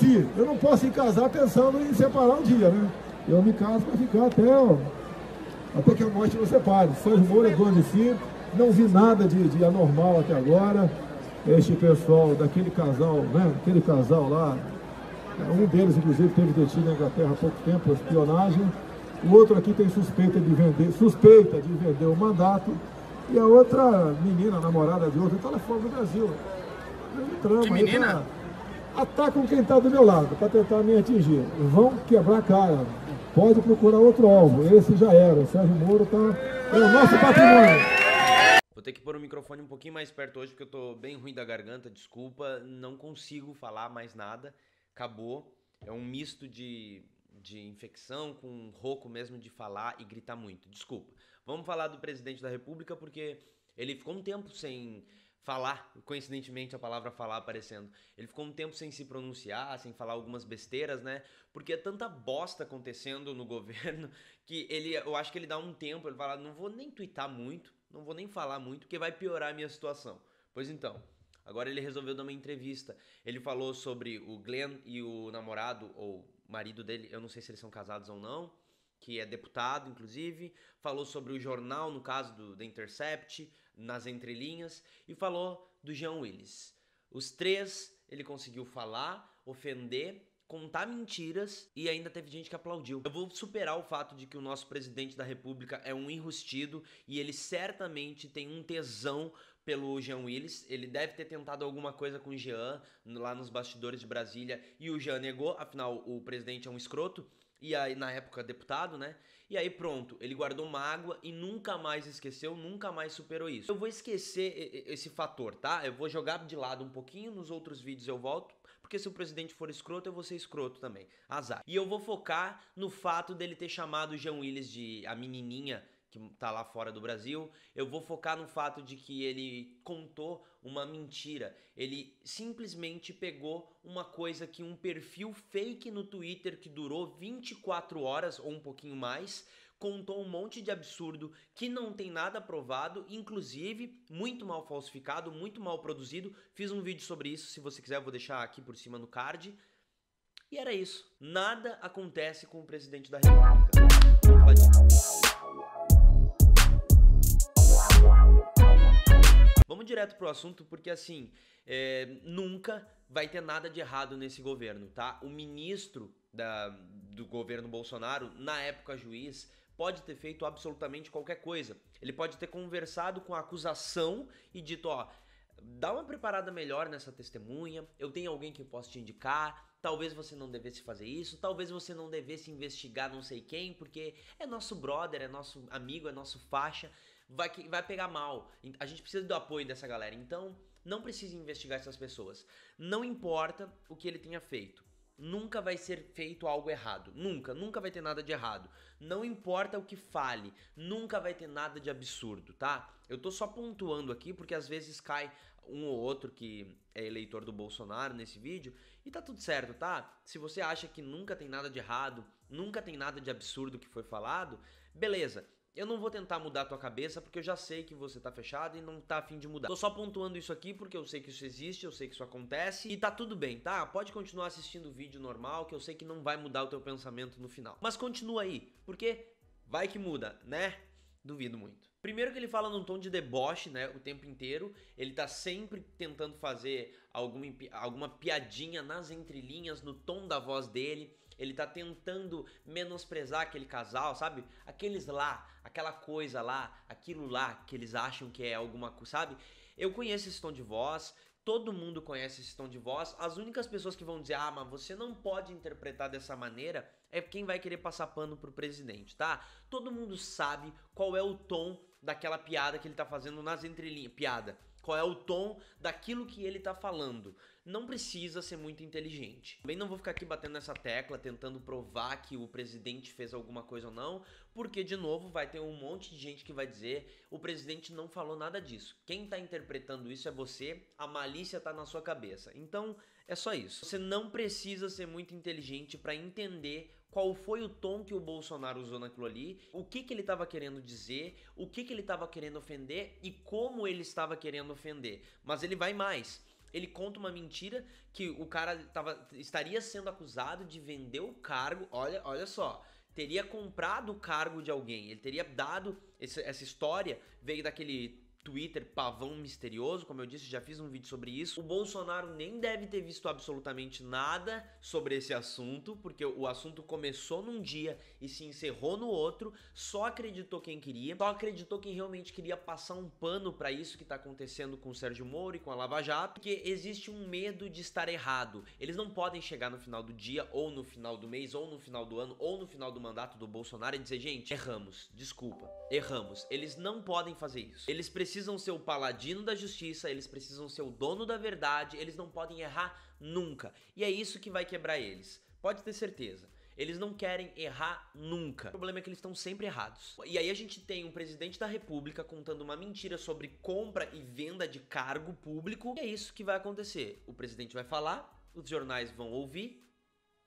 se. Assim, eu não posso me casar pensando em separar um dia, né? Eu me caso para ficar até, ó, até que a morte nos separe. Sérgio Moura, é dono de si, não vi nada de, de anormal até agora. Este pessoal, daquele casal, né? Aquele casal lá, é, um deles, inclusive, teve detido na Inglaterra há pouco tempo espionagem. O outro aqui tem suspeita de vender, suspeita de vender o mandato. E a outra menina, namorada de outro, está lá fora do Brasil. Trama, que menina? Tá atacam quem está do meu lado para tentar me atingir. Vão quebrar a cara. Pode procurar outro alvo. Esse já era. O Sérgio Moro tá. É o nosso patrimônio. Vou ter que pôr o microfone um pouquinho mais perto hoje, porque eu tô bem ruim da garganta, desculpa. Não consigo falar mais nada. Acabou. É um misto de, de infecção com um rouco mesmo de falar e gritar muito. Desculpa. Vamos falar do presidente da República, porque ele ficou um tempo sem falar, coincidentemente a palavra falar aparecendo. Ele ficou um tempo sem se pronunciar, sem falar algumas besteiras, né? Porque é tanta bosta acontecendo no governo que ele, eu acho que ele dá um tempo, ele fala, não vou nem twittar muito, não vou nem falar muito, porque vai piorar a minha situação. Pois então, agora ele resolveu dar uma entrevista. Ele falou sobre o Glenn e o namorado ou marido dele, eu não sei se eles são casados ou não, que é deputado, inclusive, falou sobre o jornal, no caso do The Intercept, nas entrelinhas e falou do Jean Willis. Os três ele conseguiu falar, ofender, contar mentiras e ainda teve gente que aplaudiu. Eu vou superar o fato de que o nosso presidente da República é um enrustido e ele certamente tem um tesão pelo Jean Willis. Ele deve ter tentado alguma coisa com o Jean lá nos bastidores de Brasília e o Jean negou, afinal o presidente é um escroto. E aí, na época, deputado, né? E aí, pronto, ele guardou mágoa e nunca mais esqueceu, nunca mais superou isso. Eu vou esquecer esse fator, tá? Eu vou jogar de lado um pouquinho, nos outros vídeos eu volto, porque se o presidente for escroto, eu vou ser escroto também. Azar. E eu vou focar no fato dele ter chamado o Jean Willis de a menininha que tá lá fora do Brasil. Eu vou focar no fato de que ele contou uma mentira. Ele simplesmente pegou uma coisa que um perfil fake no Twitter que durou 24 horas ou um pouquinho mais, contou um monte de absurdo que não tem nada provado, inclusive muito mal falsificado, muito mal produzido. Fiz um vídeo sobre isso, se você quiser eu vou deixar aqui por cima no card. E era isso. Nada acontece com o presidente da República. Vamos direto pro assunto, porque assim, é, nunca vai ter nada de errado nesse governo, tá? O ministro da, do governo Bolsonaro, na época juiz, pode ter feito absolutamente qualquer coisa. Ele pode ter conversado com a acusação e dito, ó, dá uma preparada melhor nessa testemunha, eu tenho alguém que eu posso te indicar, talvez você não devesse fazer isso, talvez você não devesse investigar não sei quem, porque é nosso brother, é nosso amigo, é nosso faixa vai, vai pegar mal. A gente precisa do apoio dessa galera. Então, não precisa investigar essas pessoas. Não importa o que ele tenha feito. Nunca vai ser feito algo errado. Nunca, nunca vai ter nada de errado. Não importa o que fale, nunca vai ter nada de absurdo, tá? Eu tô só pontuando aqui porque às vezes cai um ou outro que é eleitor do Bolsonaro nesse vídeo e tá tudo certo, tá? Se você acha que nunca tem nada de errado, nunca tem nada de absurdo que foi falado, beleza eu não vou tentar mudar a tua cabeça porque eu já sei que você tá fechado e não tá afim de mudar. Tô só pontuando isso aqui porque eu sei que isso existe, eu sei que isso acontece e tá tudo bem, tá? Pode continuar assistindo o vídeo normal que eu sei que não vai mudar o teu pensamento no final. Mas continua aí, porque vai que muda, né? Duvido muito. Primeiro que ele fala num tom de deboche, né, o tempo inteiro, ele tá sempre tentando fazer alguma, alguma piadinha nas entrelinhas, no tom da voz dele, ele tá tentando menosprezar aquele casal, sabe? Aqueles lá, aquela coisa lá, aquilo lá que eles acham que é alguma coisa, sabe? Eu conheço esse tom de voz, Todo mundo conhece esse tom de voz. As únicas pessoas que vão dizer, ah, mas você não pode interpretar dessa maneira, é quem vai querer passar pano pro presidente, tá? Todo mundo sabe qual é o tom daquela piada que ele tá fazendo nas entrelinhas. Piada. Qual é o tom daquilo que ele tá falando não precisa ser muito inteligente. Também não vou ficar aqui batendo nessa tecla, tentando provar que o presidente fez alguma coisa ou não, porque, de novo, vai ter um monte de gente que vai dizer o presidente não falou nada disso. Quem está interpretando isso é você, a malícia está na sua cabeça. Então, é só isso. Você não precisa ser muito inteligente para entender qual foi o tom que o Bolsonaro usou naquilo ali, o que, que ele estava querendo dizer, o que, que ele estava querendo ofender e como ele estava querendo ofender. Mas ele vai mais ele conta uma mentira que o cara tava, estaria sendo acusado de vender o cargo. Olha, olha só, teria comprado o cargo de alguém. Ele teria dado esse, essa história veio daquele Twitter pavão misterioso, como eu disse, já fiz um vídeo sobre isso. O Bolsonaro nem deve ter visto absolutamente nada sobre esse assunto, porque o assunto começou num dia e se encerrou no outro, só acreditou quem queria, só acreditou quem realmente queria passar um pano para isso que tá acontecendo com o Sérgio Moro e com a Lava Jato, porque existe um medo de estar errado. Eles não podem chegar no final do dia ou no final do mês ou no final do ano ou no final do mandato do Bolsonaro e dizer, gente, erramos, desculpa, erramos. Eles não podem fazer isso. Eles precisam precisam ser o paladino da justiça, eles precisam ser o dono da verdade, eles não podem errar nunca. E é isso que vai quebrar eles. Pode ter certeza. Eles não querem errar nunca. O problema é que eles estão sempre errados. E aí a gente tem um presidente da república contando uma mentira sobre compra e venda de cargo público. E é isso que vai acontecer. O presidente vai falar, os jornais vão ouvir,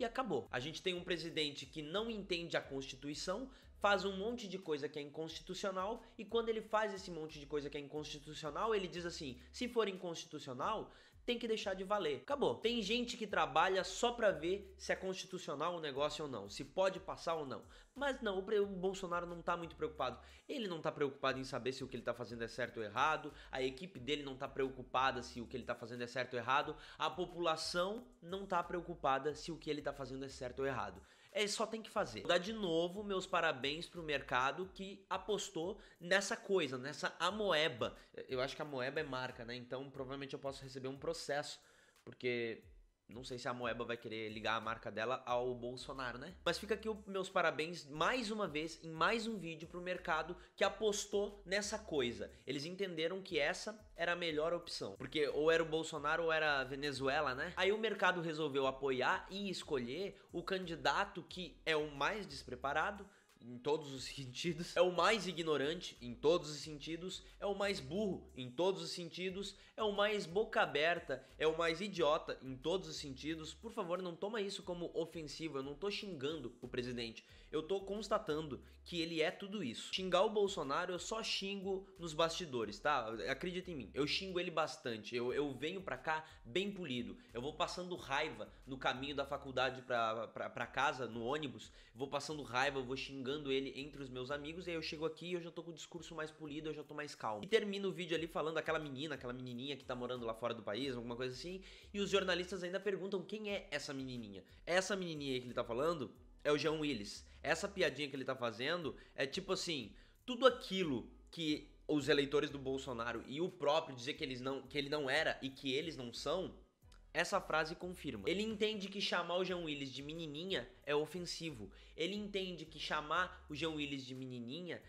e acabou. A gente tem um presidente que não entende a Constituição, faz um monte de coisa que é inconstitucional e quando ele faz esse monte de coisa que é inconstitucional, ele diz assim: se for inconstitucional, tem que deixar de valer. Acabou. Tem gente que trabalha só para ver se é constitucional o negócio ou não, se pode passar ou não. Mas não, o Bolsonaro não tá muito preocupado. Ele não tá preocupado em saber se o que ele tá fazendo é certo ou errado, a equipe dele não tá preocupada se o que ele tá fazendo é certo ou errado, a população não tá preocupada se o que ele tá fazendo é certo ou errado. É só tem que fazer. Vou dar de novo meus parabéns pro mercado que apostou nessa coisa, nessa amoeba. Eu acho que a moeba é marca, né? Então provavelmente eu posso receber um processo, porque não sei se a Moeba vai querer ligar a marca dela ao Bolsonaro, né? Mas fica aqui os meus parabéns mais uma vez em mais um vídeo pro mercado que apostou nessa coisa. Eles entenderam que essa era a melhor opção, porque ou era o Bolsonaro ou era a Venezuela, né? Aí o mercado resolveu apoiar e escolher o candidato que é o mais despreparado, em todos os sentidos, é o mais ignorante em todos os sentidos, é o mais burro em todos os sentidos, é o mais boca aberta, é o mais idiota em todos os sentidos. Por favor, não toma isso como ofensivo, eu não tô xingando o presidente. Eu tô constatando que ele é tudo isso. Xingar o Bolsonaro eu só xingo nos bastidores, tá? Acredita em mim, eu xingo ele bastante. Eu, eu venho pra cá bem polido. Eu vou passando raiva no caminho da faculdade pra, pra, pra casa, no ônibus, vou passando raiva, eu vou xingando jogando ele entre os meus amigos, e aí eu chego aqui e eu já tô com o discurso mais polido, eu já tô mais calmo. E termina o vídeo ali falando aquela menina, aquela menininha que tá morando lá fora do país, alguma coisa assim, e os jornalistas ainda perguntam quem é essa menininha. Essa menininha que ele tá falando é o Jean Willis. Essa piadinha que ele tá fazendo é tipo assim, tudo aquilo que os eleitores do Bolsonaro e o próprio dizer que eles não que ele não era e que eles não são essa frase confirma. Ele entende que chamar o Jean Willis de menininha é ofensivo. Ele entende que chamar o Jean Willis de menininha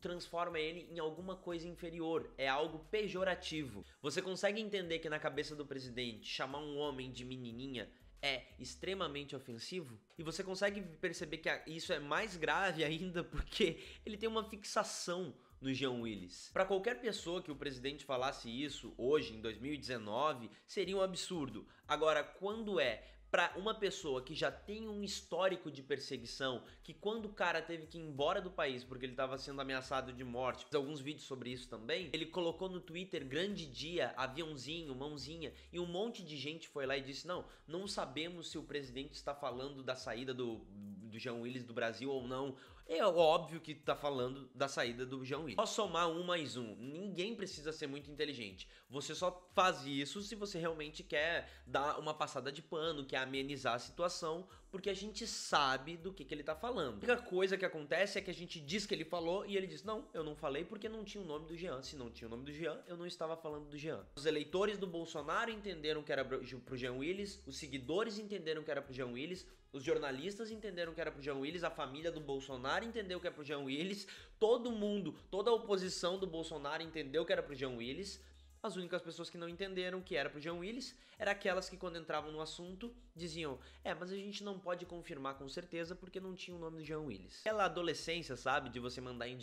transforma ele em alguma coisa inferior, é algo pejorativo. Você consegue entender que na cabeça do presidente chamar um homem de menininha é extremamente ofensivo? E você consegue perceber que isso é mais grave ainda porque ele tem uma fixação no Jean Willis. Para qualquer pessoa que o presidente falasse isso hoje, em 2019, seria um absurdo. Agora, quando é para uma pessoa que já tem um histórico de perseguição, que quando o cara teve que ir embora do país porque ele estava sendo ameaçado de morte, fiz alguns vídeos sobre isso também, ele colocou no Twitter grande dia, aviãozinho, mãozinha, e um monte de gente foi lá e disse: "Não, não sabemos se o presidente está falando da saída do do Jean Willis do Brasil ou não, é óbvio que tá falando da saída do Jean Wick. Posso somar um mais um. Ninguém precisa ser muito inteligente. Você só faz isso se você realmente quer dar uma passada de pano, quer amenizar a situação porque a gente sabe do que, que ele tá falando. A única coisa que acontece é que a gente diz que ele falou e ele diz: Não, eu não falei porque não tinha o nome do Jean. Se não tinha o nome do Jean, eu não estava falando do Jean. Os eleitores do Bolsonaro entenderam que era pro Jean Willis, os seguidores entenderam que era pro Jean Willis, os jornalistas entenderam que era pro Jean Willis, a família do Bolsonaro entendeu que era é pro Jean Willis, todo mundo, toda a oposição do Bolsonaro entendeu que era pro Jean Willis, as únicas pessoas que não entenderam que era pro John Willis eram aquelas que quando entravam no assunto diziam: "É, mas a gente não pode confirmar com certeza porque não tinha o nome do John Willis". Aquela adolescência, sabe, de você mandar em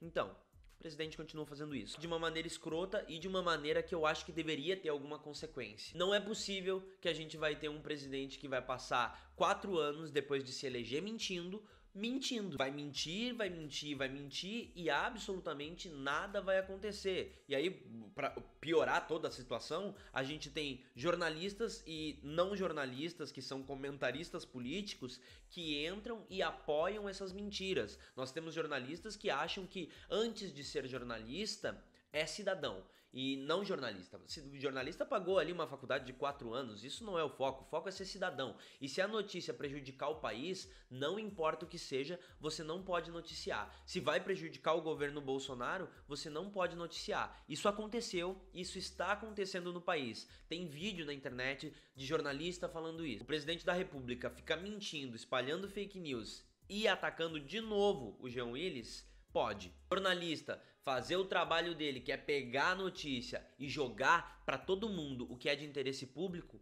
Então, o presidente continua fazendo isso de uma maneira escrota e de uma maneira que eu acho que deveria ter alguma consequência. Não é possível que a gente vai ter um presidente que vai passar quatro anos depois de se eleger mentindo mentindo. Vai mentir, vai mentir, vai mentir e absolutamente nada vai acontecer. E aí, para piorar toda a situação, a gente tem jornalistas e não jornalistas que são comentaristas políticos que entram e apoiam essas mentiras. Nós temos jornalistas que acham que antes de ser jornalista, é cidadão e não jornalista. Se o jornalista pagou ali uma faculdade de quatro anos, isso não é o foco. O foco é ser cidadão. E se a notícia prejudicar o país, não importa o que seja, você não pode noticiar. Se vai prejudicar o governo Bolsonaro, você não pode noticiar. Isso aconteceu, isso está acontecendo no país. Tem vídeo na internet de jornalista falando isso. O presidente da República fica mentindo, espalhando fake news e atacando de novo o Jean Willis Pode. O jornalista fazer o trabalho dele, que é pegar a notícia e jogar para todo mundo o que é de interesse público,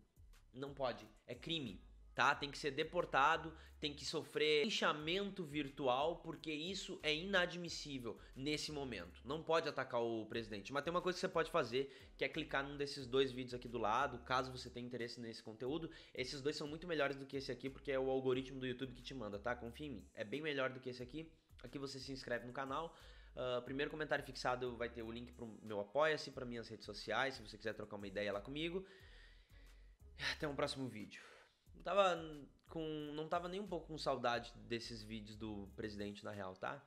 não pode. É crime, tá? Tem que ser deportado, tem que sofrer lixamento virtual, porque isso é inadmissível nesse momento. Não pode atacar o presidente. Mas tem uma coisa que você pode fazer, que é clicar num desses dois vídeos aqui do lado, caso você tenha interesse nesse conteúdo. Esses dois são muito melhores do que esse aqui, porque é o algoritmo do YouTube que te manda, tá? Confia em mim. É bem melhor do que esse aqui. Aqui você se inscreve no canal. Uh, primeiro comentário fixado vai ter o link para o meu apoia-se, para minhas redes sociais, se você quiser trocar uma ideia lá comigo. Até um próximo vídeo. Não tava com, não tava nem um pouco com saudade desses vídeos do presidente na real, tá?